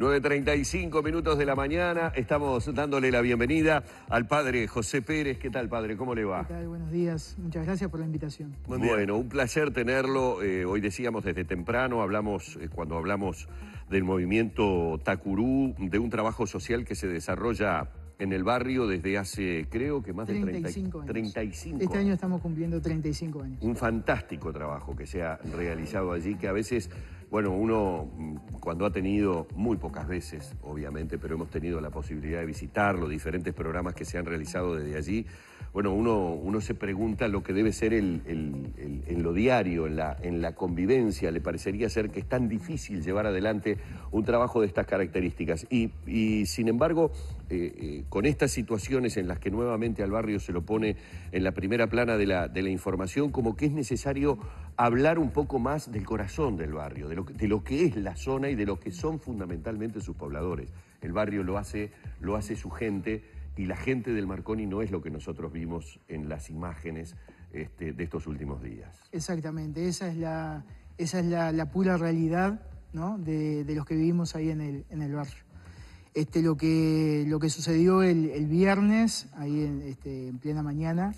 9.35 minutos de la mañana, estamos dándole la bienvenida al padre José Pérez. ¿Qué tal, padre? ¿Cómo le va? ¿Qué tal? Buenos días, muchas gracias por la invitación. Bueno, un placer tenerlo. Eh, hoy decíamos desde temprano, hablamos, eh, cuando hablamos del movimiento Tacurú, de un trabajo social que se desarrolla en el barrio desde hace, creo que más de 30, 35 años. Este año estamos cumpliendo 35 años. Un fantástico trabajo que se ha realizado allí, que a veces bueno, uno mm, cuando ha tenido, muy pocas veces obviamente, pero hemos tenido la posibilidad de visitar los diferentes programas que se han realizado desde allí, bueno, uno, se pregunta lo que debe ser el, en lo diario, en la, convivencia, le parecería ser que es tan difícil llevar adelante un trabajo de estas características. Y, sin embargo, eh, eh, con estas situaciones en las que nuevamente al barrio se lo pone en la primera plana de la, información, como que es necesario hablar un poco más del corazón del barrio, de lo, de lo que es la zona y de lo que son fundamentalmente sus pobladores. El barrio lo hace, lo hace su gente y la gente del Marconi no es lo que nosotros vimos en las imágenes este, de estos últimos días. Exactamente, esa es la, esa es la, pura realidad ¿no? de, de, los que vivimos ahí en el, en el barrio. Este, lo, que, lo que sucedió el, el viernes, ahí en, este, en plena mañana,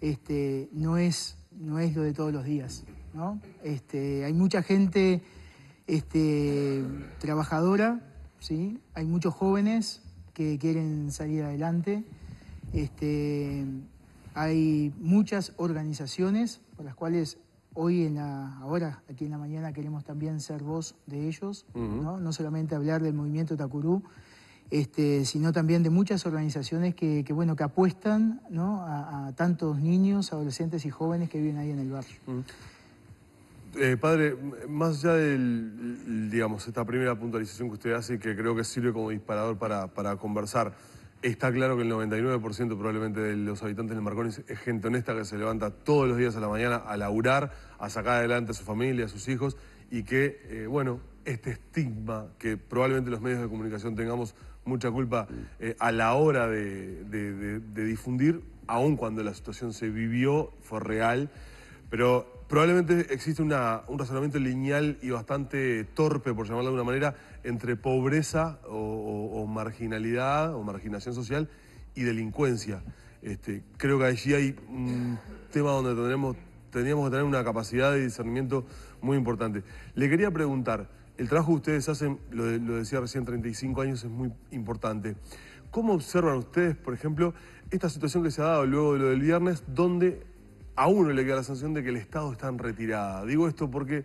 este, no, es, no es lo de todos los días. ¿no? Este, hay mucha gente este, trabajadora, ¿sí? hay muchos jóvenes que quieren salir adelante. Este, hay muchas organizaciones por las cuales hoy en la, ahora, aquí en la mañana, queremos también ser voz de ellos, ¿no? solamente hablar del movimiento Tacurú, este, sino también de muchas organizaciones que, bueno, que apuestan a, tantos niños, adolescentes y jóvenes que viven ahí en el barrio. Eh, padre, más allá de digamos, esta primera puntualización que usted hace y que creo que sirve como disparador para, para conversar, está claro que el 99% probablemente de los habitantes de Marconi es gente honesta que se levanta todos los días a la mañana a laburar, a sacar adelante a su familia, a sus hijos y que, eh, bueno, este estigma que probablemente los medios de comunicación tengamos mucha culpa eh, a la hora de, de difundir, aun cuando la situación se vivió, fue real, pero probablemente existe un razonamiento lineal y bastante torpe, por llamarlo de alguna manera, entre pobreza o, marginalidad o marginación social y delincuencia. Este, creo que allí hay un tema donde tendríamos que tener una capacidad de discernimiento muy importante. Le quería preguntar, el trabajo que ustedes hacen, lo, lo decía recién, 35 años es muy importante. ¿Cómo observan ustedes, por ejemplo, esta situación que se ha dado luego de lo del viernes, donde a uno le queda la sanción de que el Estado está en retirada. Digo esto porque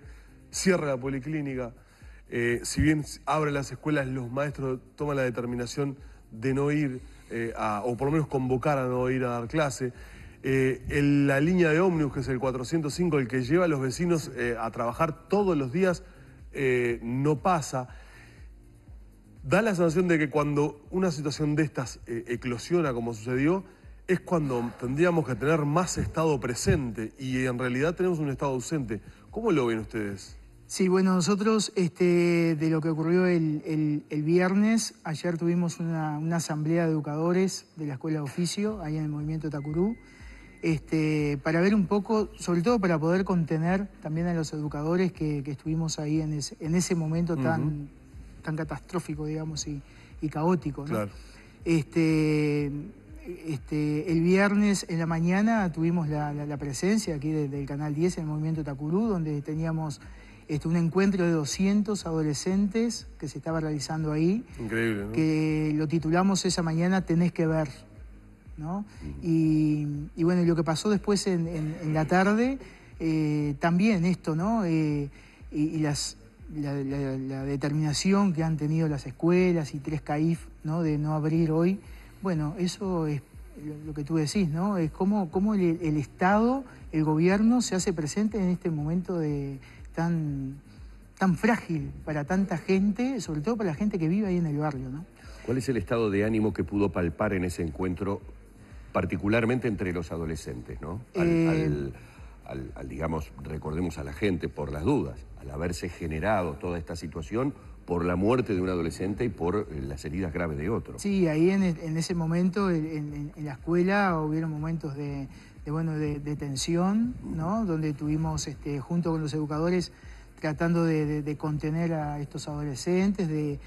cierra la policlínica, eh, si bien abre las escuelas, los maestros toman la determinación de no ir, eh, o por lo menos convocar a no ir a dar clase. Eh, la línea de ómnibus, que es el 405, el que lleva a los vecinos a trabajar todos los días, no pasa. Da la sensación de que cuando una situación de estas eclosiona como sucedió, es cuando tendríamos que tener más Estado presente y en realidad tenemos un Estado ausente. ¿Cómo lo ven ustedes? Sí, bueno, nosotros este, de lo que ocurrió el, viernes, ayer tuvimos una, asamblea de educadores de la Escuela de Oficio, ahí en el movimiento Tacurú, este, para ver un poco, sobre todo para poder contener también a los educadores que, estuvimos ahí en ese, momento tan, tan catastrófico, digamos, y, caótico. Claro. Este, este, el viernes en la mañana tuvimos la, presencia aquí del, Canal 10 en el Movimiento Tacurú, donde teníamos este, un encuentro de 200 adolescentes que se estaba realizando ahí. Que lo titulamos esa mañana Tenés que ver. ¿no? y, bueno, lo que pasó después en, la tarde, eh, también esto, ¿no? Eh, y, la, la, determinación que han tenido las escuelas y tres CAIF ¿no? de no abrir hoy bueno, eso es lo que tú decís, ¿no? Es cómo, el, Estado, el gobierno se hace presente en este momento tan, frágil para tanta gente, sobre todo para la gente que vive ahí en el barrio, ¿no? ¿Cuál es el estado de ánimo que pudo palpar en ese encuentro, particularmente entre los adolescentes, ¿no? al eh, digamos, recordemos a la gente por las dudas, al haberse generado toda esta situación, por la muerte de un adolescente y por eh, las heridas graves de otro. Sí, ahí en, e-, ese momento en, la escuela hubieron momentos de, bueno, de, tensión, ¿no? donde tuvimos este, junto con los educadores tratando de, contener a estos adolescentes, de,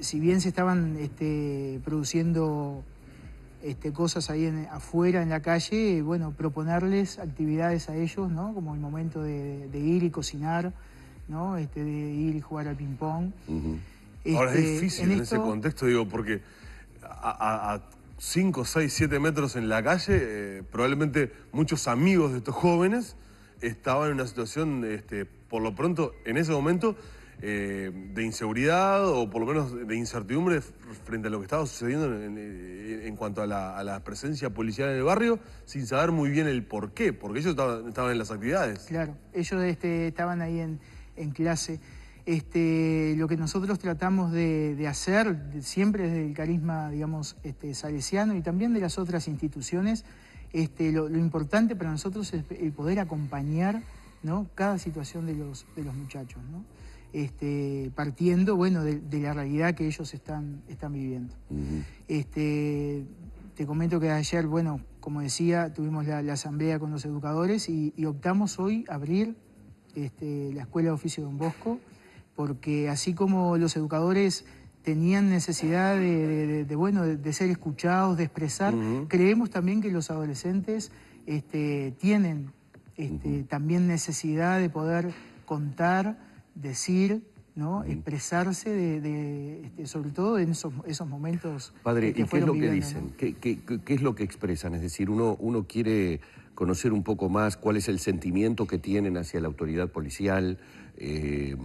si bien se estaban este, produciendo este, cosas ahí afuera en la calle, bueno, proponerles actividades a ellos, ¿no? como el momento de ir y cocinar. ¿no? Este, de ir y jugar al ping-pong. Este, Ahora es difícil en, ese contexto, digo, porque a, 5, 6, 7 metros en la calle, eh, probablemente muchos amigos de estos jóvenes estaban en una situación, este, por lo pronto, en ese momento, eh, de inseguridad o por lo menos de incertidumbre frente a lo que estaba sucediendo en, cuanto a la, presencia policial en el barrio, sin saber muy bien el por qué, porque ellos estaban, en las actividades. Claro, ellos este, estaban ahí en en clase. Este, lo que nosotros tratamos de, hacer siempre desde el carisma, digamos, este, salesiano y también de las otras instituciones, este, lo, importante para nosotros es el poder acompañar cada situación de los, muchachos, partiendo bueno, de, la realidad que ellos están, viviendo. te comento que ayer, bueno, como decía, tuvimos la, asamblea con los educadores y, y, optamos hoy abrir este, la Escuela de Oficio Don Bosco, porque así como los educadores tenían necesidad de, bueno, de, ser escuchados, de expresar, creemos también que los adolescentes este, tienen este, también necesidad de poder contar, decir, ¿no? expresarse de, este, sobre todo en esos, momentos. Padre, ¿y qué es lo que dicen? ¿Qué, es lo que expresan? Es decir, uno, uno quiere conocer un poco más cuál es el sentimiento que tienen hacia la autoridad policial, eh,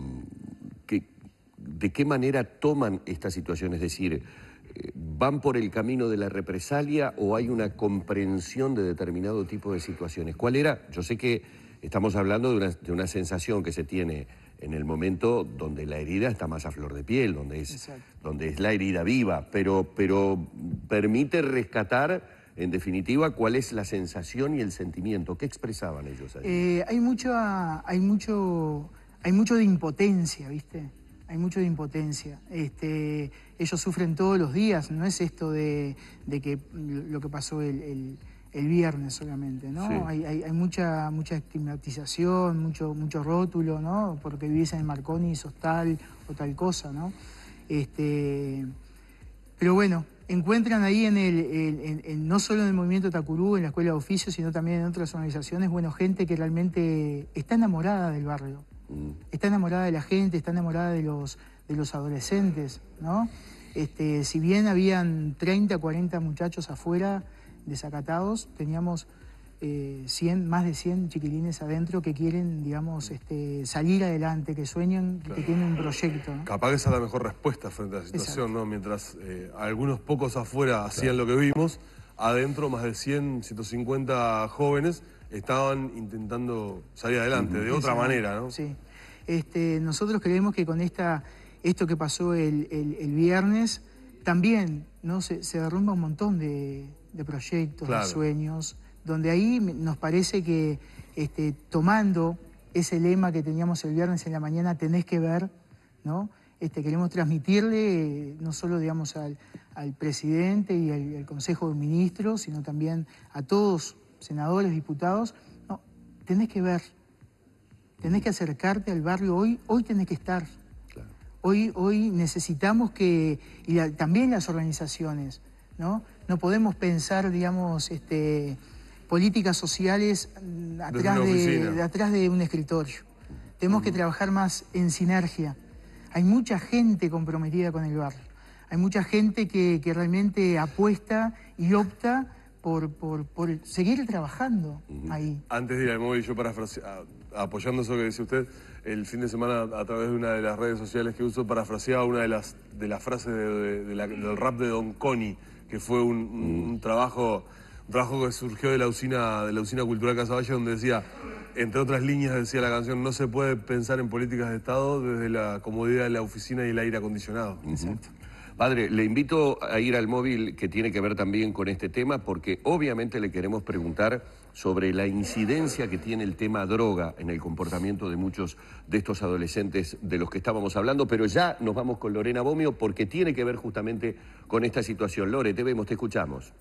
de qué manera toman estas situaciones, es decir, eh, ¿van por el camino de la represalia o hay una comprensión de determinado tipo de situaciones? ¿Cuál era? Yo sé que estamos hablando de una, de una sensación que se tiene en el momento donde la herida está más a flor de piel, donde es, donde es la herida viva, pero, pero permite rescatar en definitiva, cuál es la sensación y el sentimiento. ¿Qué expresaban ellos ahí? Eh, hay, mucha, hay, mucho, hay mucho de impotencia, ¿viste? Hay mucho de impotencia. Este, ellos sufren todos los días, no es esto de, que lo que pasó el el viernes, solamente, ¿no? Hay, hay, mucha mucha estigmatización, mucho mucho rótulo, ¿no? Porque viviesen en Marconi y tal o tal cosa, ¿no? Este, pero bueno, encuentran ahí en el, no solo en el movimiento Tacurú, en la escuela de oficios, sino también en otras organizaciones, bueno, gente que realmente está enamorada del barrio, mm. está enamorada de la gente, está enamorada de los, de los adolescentes, ¿no? Este, si bien habían 30, 40 muchachos afuera, desacatados, teníamos eh, más de 100 chiquilines adentro que quieren, digamos, mm. este, salir adelante, que sueñan, que tienen un proyecto. Capaz que esa es la mejor respuesta frente a la situación, ¿no? Mientras eh, algunos pocos afuera hacían lo que vimos, adentro más de 100, 150 jóvenes estaban intentando salir adelante, de otra manera, ¿no? Sí. Este, nosotros creemos que con esta, esto que pasó el, viernes, también ¿no? se derrumba un montón de, de proyectos, de sueños, donde ahí nos parece que este, tomando ese lema que teníamos el viernes en la mañana, tenés que ver, ¿no? Este, queremos transmitirle eh, no solo digamos, al, presidente y al, Consejo de Ministros, sino también a todos, senadores, diputados, no, tenés que ver, tenés que acercarte al barrio hoy, hoy tenés que estar. Hoy, hoy necesitamos que, y también las organizaciones, ¿no? podemos pensar, digamos, este, políticas sociales mm, atrás de, atrás de un escritorio. Tenemos que mm. trabajar más en sinergia. Hay mucha gente comprometida con el barrio. Hay mucha gente que, realmente apuesta y opta por, seguir trabajando ahí. Antes de ir al móvil, yo apoyando eso que dice usted, el fin de semana a través de una de las redes sociales que uso, parafraseaba una de las, de frases del rap de Don Connie que fue un, mm. trabajo trabajo que surgió de la usina de la usina cultural Casaballe donde decía entre otras líneas decía la canción no se puede pensar en políticas de estado desde la comodidad de la oficina y el aire acondicionado exacto Padre, le invito a ir al móvil que tiene que ver también con este tema, porque obviamente le queremos preguntar sobre la incidencia que tiene el tema droga en el comportamiento de muchos de estos adolescentes de los que estábamos hablando, pero ya nos vamos con Lorena Bomio porque tiene que ver justamente con esta situación. Lore, te vemos, te escuchamos.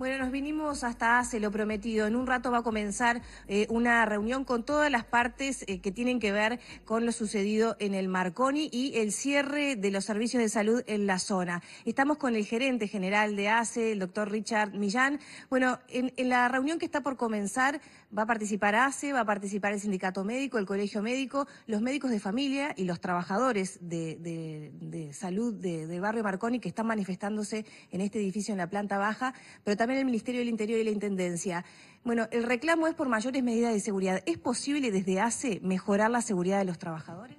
Bueno, nos vinimos hasta hace lo prometido. En un rato va a comenzar eh, una reunión con todas las partes eh, que tienen que ver con lo sucedido en el Marconi y el cierre de los servicios de salud en la zona. Estamos con el gerente general de ACE, el doctor Richard Millán. Bueno, en, la reunión que está por comenzar va a participar ACE, va a participar el sindicato médico, el colegio médico, los médicos de familia y los trabajadores de, salud del de barrio Marconi que están manifestándose en este edificio en la planta baja, pero también el Ministerio del Interior y la Intendencia. Bueno, el reclamo es por mayores medidas de seguridad. ¿Es posible desde hace mejorar la seguridad de los trabajadores?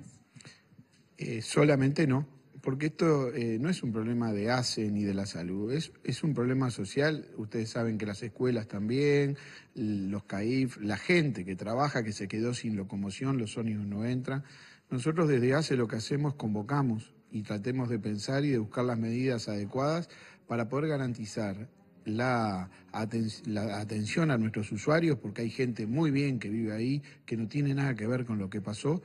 Eh, solamente no, porque esto eh, no es un problema de ACE ni de la salud, es, es un problema social. Ustedes saben que las escuelas también, los CAIF, la gente que trabaja, que se quedó sin locomoción, los sonidos no entran. Nosotros desde ACE lo que hacemos, convocamos y tratemos de pensar y de buscar las medidas adecuadas para poder garantizar la, atención a nuestros usuarios, porque hay gente muy bien que vive ahí, que no tiene nada que ver con lo que pasó,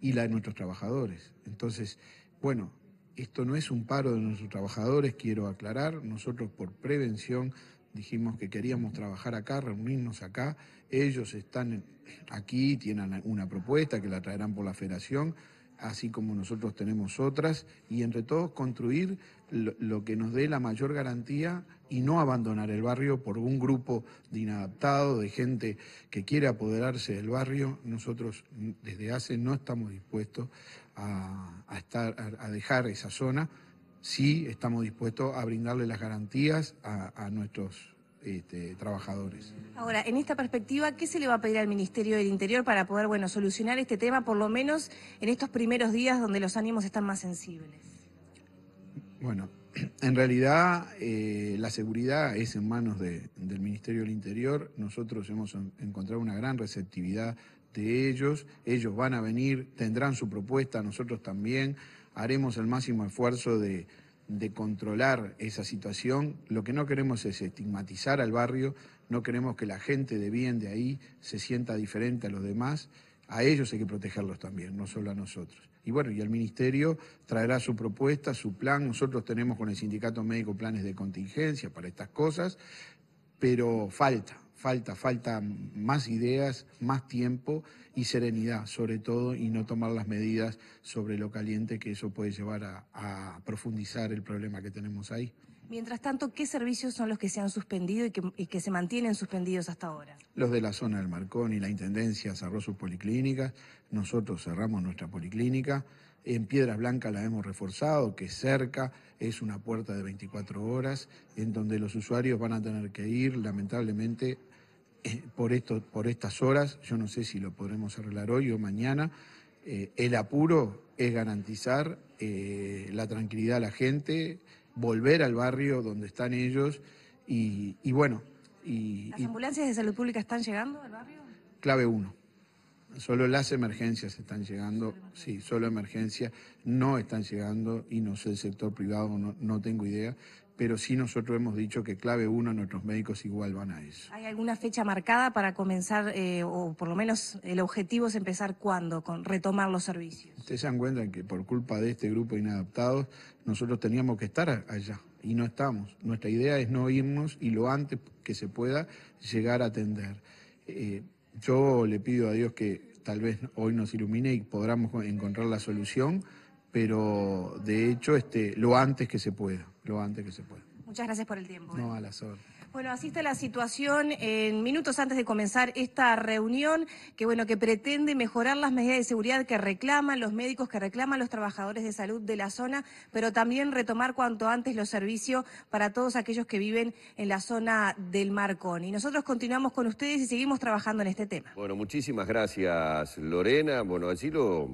y la de nuestros trabajadores. Entonces, bueno, esto no es un paro de nuestros trabajadores, quiero aclarar, nosotros por prevención dijimos que queríamos trabajar acá, reunirnos acá, ellos están aquí, tienen una propuesta que la traerán por la federación así como nosotros tenemos otras, y entre todos construir lo, que nos dé la mayor garantía y no abandonar el barrio por un grupo de inadaptados, de gente que quiere apoderarse del barrio. Nosotros mm, desde hace no estamos dispuestos a, estar, dejar esa zona, sí estamos dispuestos a brindarle las garantías a nuestros este, trabajadores. Ahora, en esta perspectiva, ¿qué se le va a pedir al Ministerio del Interior para poder bueno, solucionar este tema, por lo menos en estos primeros días donde los ánimos están más sensibles? Bueno, en realidad eh, la seguridad es en manos del Ministerio del Interior. Nosotros hemos encontrado una gran receptividad de ellos. Ellos van a venir, tendrán su propuesta, nosotros también. Haremos el máximo esfuerzo de de controlar esa situación. Lo que no queremos es estigmatizar al barrio, no queremos que la gente de bien de ahí se sienta diferente a los demás. A ellos hay que protegerlos también, no solo a nosotros. Y bueno, y el Ministerio traerá su propuesta, su plan. Nosotros tenemos con el Sindicato Médico planes de contingencia para estas cosas, pero falta, falta, más ideas, más tiempo y serenidad sobre todo y no tomar las medidas sobre lo caliente que eso puede llevar a, profundizar el problema que tenemos ahí. Mientras tanto, ¿qué servicios son los que se han suspendido y que, se mantienen suspendidos hasta ahora? Los de la zona del Marcón y la Intendencia cerró sus policlínicas, nosotros cerramos nuestra policlínica, en Piedras Blancas la hemos reforzado, que cerca es una puerta de 24 horas, en donde los usuarios van a tener que ir lamentablemente eh, por, esto, por estas horas, yo no sé si lo podremos arreglar hoy o mañana, eh, el apuro es garantizar eh, la tranquilidad a la gente, volver al barrio donde están ellos y, bueno. Y, ¿Las ambulancias de salud pública están llegando al barrio? Clave uno. Solo las emergencias están llegando, sí, solo emergencias no están llegando y no sé el sector privado, no tengo idea pero sí nosotros hemos dicho que clave uno, nuestros médicos igual van a eso. ¿Hay alguna fecha marcada para comenzar, eh, o por lo menos el objetivo es empezar cuándo, con retomar los servicios? Ustedes se dan cuenta que por culpa de este grupo inadaptado, inadaptados, nosotros teníamos que estar allá y no estamos. Nuestra idea es no irnos y lo antes que se pueda llegar a atender. Eh, yo le pido a Dios que tal vez hoy nos ilumine y podamos encontrar la solución, pero de hecho este, lo antes que se pueda lo antes que se pueda. Muchas gracias por el tiempo. No, eh. a la sor. Bueno, así está la situación en minutos antes de comenzar esta reunión, que bueno, que pretende mejorar las medidas de seguridad que reclaman los médicos, que reclaman los trabajadores de salud de la zona, pero también retomar cuanto antes los servicios para todos aquellos que viven en la zona del Marcón. Y nosotros continuamos con ustedes y seguimos trabajando en este tema. Bueno, muchísimas gracias, Lorena. Bueno, así lo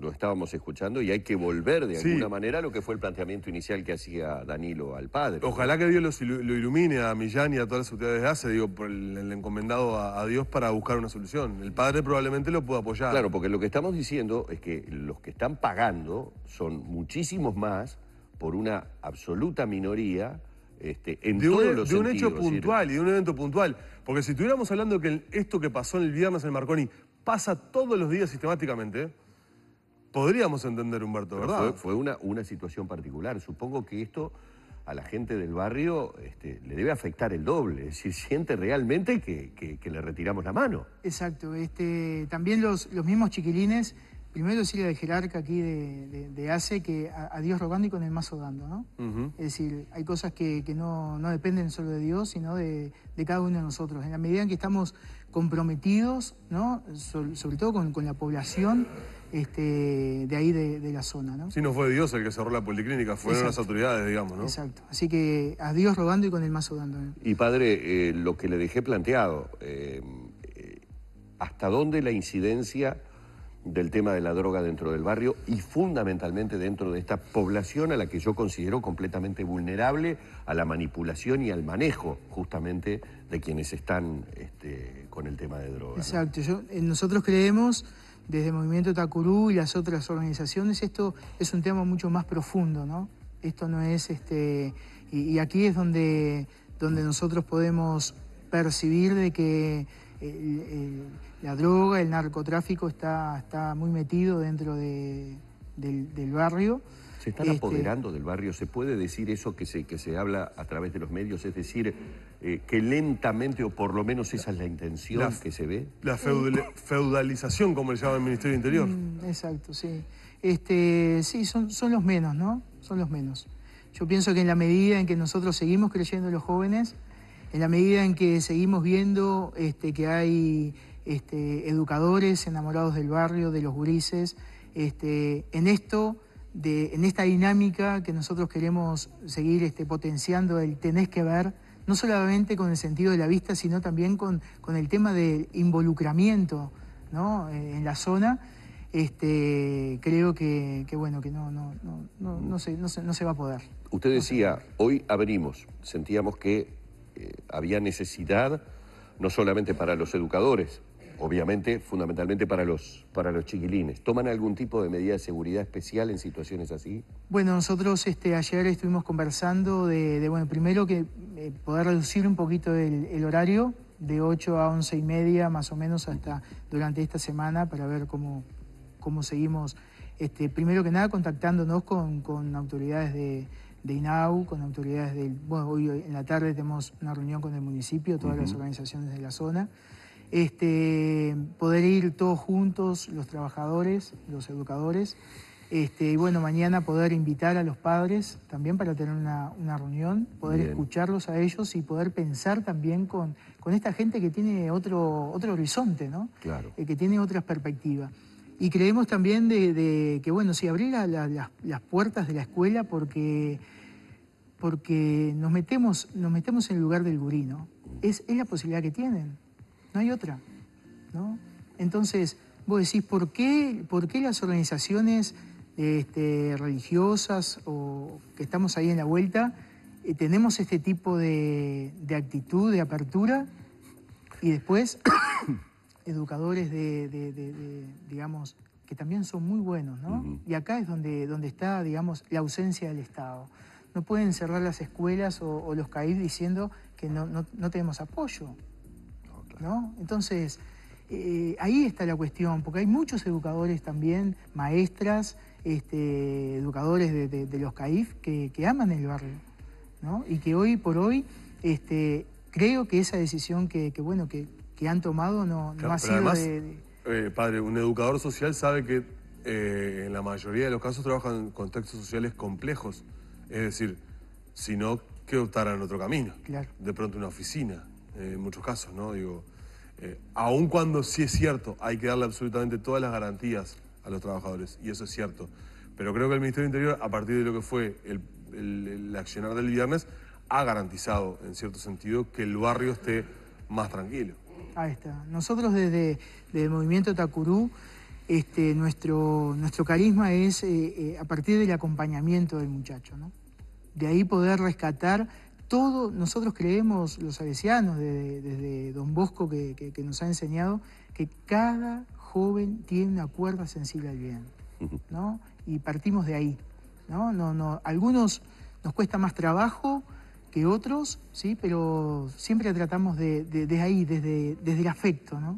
lo estábamos escuchando y hay que volver de alguna manera a lo que fue el planteamiento inicial que hacía Danilo al padre. Ojalá que Dios lo ilumine a Millán y a todas las autoridades de hace, digo, por el, encomendado a, Dios para buscar una solución. El padre probablemente lo pueda apoyar. Claro, porque lo que estamos diciendo es que los que están pagando son muchísimos más por una absoluta minoría. Este, en de, todos un, de un hecho puntual y de un evento puntual. Porque si estuviéramos hablando de que esto que pasó en el viernes en Marconi pasa todos los días sistemáticamente, Podríamos entender, Humberto, ¿verdad? Fue, una, una, situación particular. Supongo que esto a la gente del barrio este, le debe afectar el doble. Es decir, siente realmente que, le retiramos la mano. Exacto. Este, también los, los mismos chiquilines, primero sigue de jerarca aquí de, de, ACE, que a, Dios rogando y con el mazo dando, ¿no? Es decir, hay cosas que, no, dependen solo de Dios, sino de, cada uno de nosotros. En la medida en que estamos comprometidos, ¿no? sobre todo con, con la población este, de ahí de, la zona. Si Sí, no fue Dios el que cerró la policlínica, fueron las autoridades, digamos, ¿no? Exacto. Así que a Dios rogando y con el mazo dando. Y padre, eh, lo que le dejé planteado, eh, ¿hasta dónde la incidencia del tema de la droga dentro del barrio y fundamentalmente dentro de esta población a la que yo considero completamente vulnerable a la manipulación y al manejo justamente de quienes están este, con el tema de droga. Exacto, eh, nosotros creemos desde Movimiento Tacurú y las otras organizaciones, esto es un tema mucho más profundo, ¿no? Esto no es este. Y, aquí es donde, donde nosotros podemos percibir de que eh, la droga, el narcotráfico está, está muy metido dentro del, barrio. Se están este, apoderando del barrio, ¿se puede decir eso que se, que se habla a través de los medios? Es decir, eh, que lentamente, o por lo menos esa es la intención que se ve. La mm. feudalización, como le llama el Ministerio del Interior. Mm, exacto, sí. Este, sí, son, los menos, ¿no? Son los menos. Yo pienso que en la medida en que nosotros seguimos creyendo los jóvenes, en la medida en que seguimos viendo este, que hay este, educadores enamorados del barrio, de los gurises, este, en esto, en esta dinámica que nosotros queremos seguir potenciando, el tenés que ver, no solamente con el sentido de la vista, sino también con, el tema de involucramiento eh, en la zona. Este, creo que, bueno, que no, no, se, no, se, va a poder. Usted decía, hoy abrimos, sentíamos que eh, había necesidad no solamente para los educadores, obviamente, fundamentalmente para los, para los chiquilines. ¿Toman algún tipo de medida de seguridad especial en situaciones así? Bueno, nosotros este, ayer estuvimos conversando de, bueno, primero que eh, poder reducir un poquito el, horario de 8 a 11 y media más o menos hasta durante esta semana para ver cómo, seguimos, este, primero que nada, contactándonos con, autoridades de, INAU, con autoridades del... Bueno, hoy en la tarde tenemos una reunión con el municipio, todas las organizaciones de la zona este, poder ir todos juntos, los trabajadores, los educadores, este, y bueno, mañana poder invitar a los padres también para tener una, reunión, poder escucharlos a ellos y poder pensar también con, esta gente que tiene otro, otro horizonte, ¿no? Claro. Eh, que tiene otras perspectivas. Y creemos también de, que, bueno, si abrir las, puertas de la escuela porque porque nos metemos, nos metemos en el lugar del gurino. Mm. Es, es la posibilidad que tienen. No hay otra. ¿no? Entonces, vos decís, ¿por qué, por qué las organizaciones este, religiosas o que estamos ahí en la vuelta eh, tenemos este tipo de, actitud, de apertura? Y después, educadores de, digamos, que también son muy buenos, ¿no? Y acá es donde, donde está, digamos, la ausencia del Estado. No pueden cerrar las escuelas o, los caídos diciendo que no tenemos apoyo. ¿no? Entonces, eh, ahí está la cuestión, porque hay muchos educadores también, maestras, este, educadores de, los CAIF que, aman el barrio, Y que hoy por hoy este, creo que esa decisión que, bueno, que, han tomado no, ha sido de, eh, padre, un educador social sabe que eh, en la mayoría de los casos trabajan en contextos sociales complejos. Es decir, si no, que optaran otro camino. De pronto una oficina, en muchos casos, ¿no? Digo, eh, aun cuando sí es cierto, hay que darle absolutamente todas las garantías a los trabajadores, y eso es cierto. Pero creo que el Ministerio Interior, a partir de lo que fue el, accionar del viernes, ha garantizado, en cierto sentido, que el barrio esté más tranquilo. Ahí está. Nosotros desde, el Movimiento Tacurú, este, nuestro, nuestro carisma es eh, eh, a partir del acompañamiento del muchacho, ¿no? De ahí poder rescatar todo, nosotros creemos, los salesianos, desde, Don Bosco que, nos ha enseñado, que cada joven tiene una cuerda sensible al bien, ¿no? Y partimos de ahí, ¿no? algunos nos cuesta más trabajo que otros, ¿sí? Pero siempre tratamos de, de ahí, desde, desde el afecto, ¿no?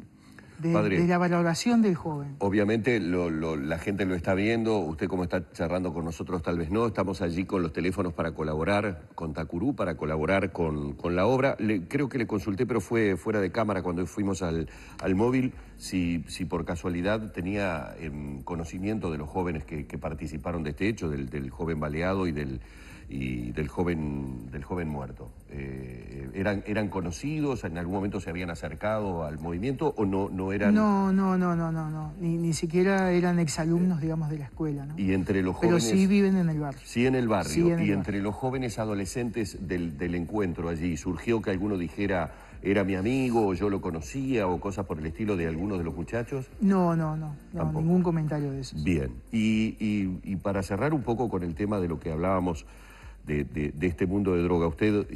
de, la valoración del joven. Obviamente la gente lo está viendo, usted como está charlando con nosotros tal vez no, estamos allí con los teléfonos para colaborar con Tacurú, para colaborar con, la obra. creo que le consulté, pero fue fuera de cámara cuando fuimos al, móvil, si, por casualidad tenía em, conocimiento de los jóvenes que, participaron de este hecho, del joven baleado y del y del joven, del joven muerto. Eh, eran, ¿Eran conocidos? ¿En algún momento se habían acercado al movimiento o no, no eran...? No, no, no, no, no, Ni, siquiera eran exalumnos, digamos, de la escuela. ¿no? Y entre los Pero sí viven en el barrio. Sí en el barrio. y entre los jóvenes adolescentes del, encuentro allí, ¿surgió que alguno dijera era mi amigo o yo lo conocía o cosas por el estilo de algunos de los muchachos? No, no, no, ningún comentario de eso. Bien, y, para cerrar un poco con el tema de lo que hablábamos de, este mundo de droga. Usted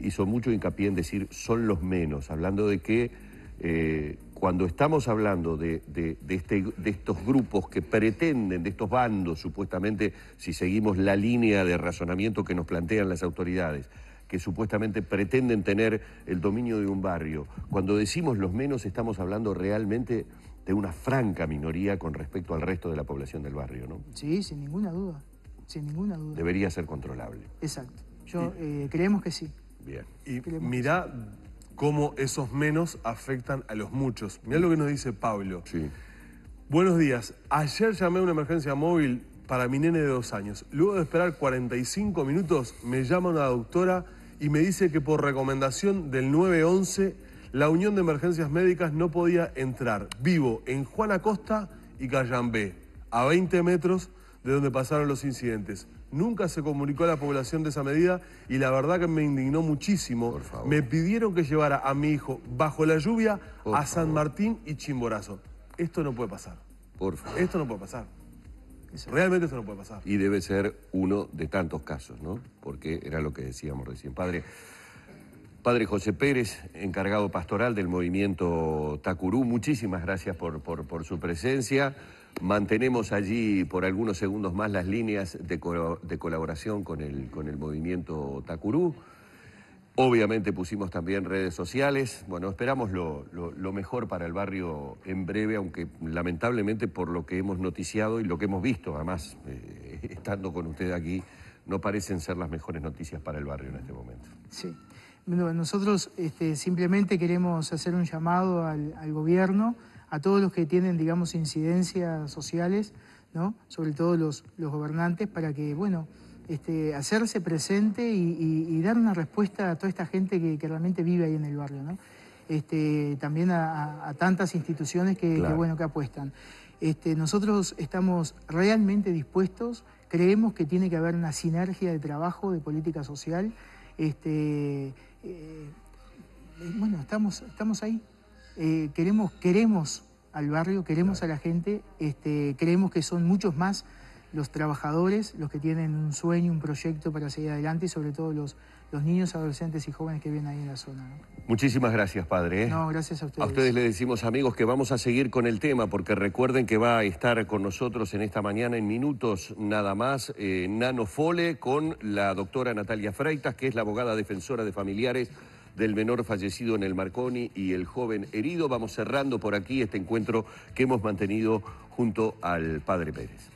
hizo mucho hincapié en decir son los menos, hablando de que eh, cuando estamos hablando de, de, este, de estos grupos que pretenden, de estos bandos, supuestamente, si seguimos la línea de razonamiento que nos plantean las autoridades, que supuestamente pretenden tener el dominio de un barrio, cuando decimos los menos estamos hablando realmente de una franca minoría con respecto al resto de la población del barrio, ¿no? Sí, sin ninguna duda sin ninguna duda. Debería ser controlable. Exacto. Yo eh, creemos que sí. Bien. Y mirá cómo esos menos afectan a los muchos. Mirá lo que nos dice Pablo. Sí. Buenos días. Ayer llamé a una emergencia móvil para mi nene de dos años. Luego de esperar 45 minutos, me llama una doctora y me dice que por recomendación del 911, la Unión de Emergencias Médicas no podía entrar. Vivo en Juan Acosta y Cayambé, a 20 metros de donde pasaron los incidentes. Nunca se comunicó a la población de esa medida y la verdad que me indignó muchísimo. Me pidieron que llevara a mi hijo bajo la lluvia a San Martín y Chimborazo. Esto no puede pasar. Por favor. Esto no puede pasar. Realmente esto no puede pasar. Y debe ser uno de tantos casos, ¿no? Porque era lo que decíamos recién. Padre, padre José Pérez, encargado pastoral del movimiento Tacurú, muchísimas gracias por, por su presencia. Mantenemos allí por algunos segundos más las líneas de, colaboración con el, movimiento Tacurú. Obviamente pusimos también redes sociales. Bueno, esperamos lo, mejor para el barrio en breve, aunque lamentablemente por lo que hemos noticiado y lo que hemos visto, además, eh, estando con usted aquí, no parecen ser las mejores noticias para el barrio en este momento. Sí. Bueno, nosotros este, simplemente queremos hacer un llamado al gobierno a todos los que tienen, digamos, incidencias sociales, ¿no? sobre todo los, los gobernantes, para que, bueno, este, hacerse presente y, dar una respuesta a toda esta gente que, realmente vive ahí en el barrio, ¿no? Este, también a, tantas instituciones que, bueno que apuestan. Este, nosotros estamos realmente dispuestos, creemos que tiene que haber una sinergia de trabajo, de política social. Este, eh, bueno, estamos, estamos ahí. Eh, queremos, al barrio, queremos a la gente, este, creemos que son muchos más los trabajadores, los que tienen un sueño, un proyecto para seguir adelante y sobre todo los, niños, adolescentes y jóvenes que viven ahí en la zona. Muchísimas gracias, padre. ¿eh? No, gracias a ustedes. A ustedes les decimos, amigos, que vamos a seguir con el tema porque recuerden que va a estar con nosotros en esta mañana en minutos nada más eh, Nano Fole con la doctora Natalia Freitas, que es la abogada defensora de familiares del menor fallecido en el Marconi y el joven herido. Vamos cerrando por aquí este encuentro que hemos mantenido junto al padre Pérez.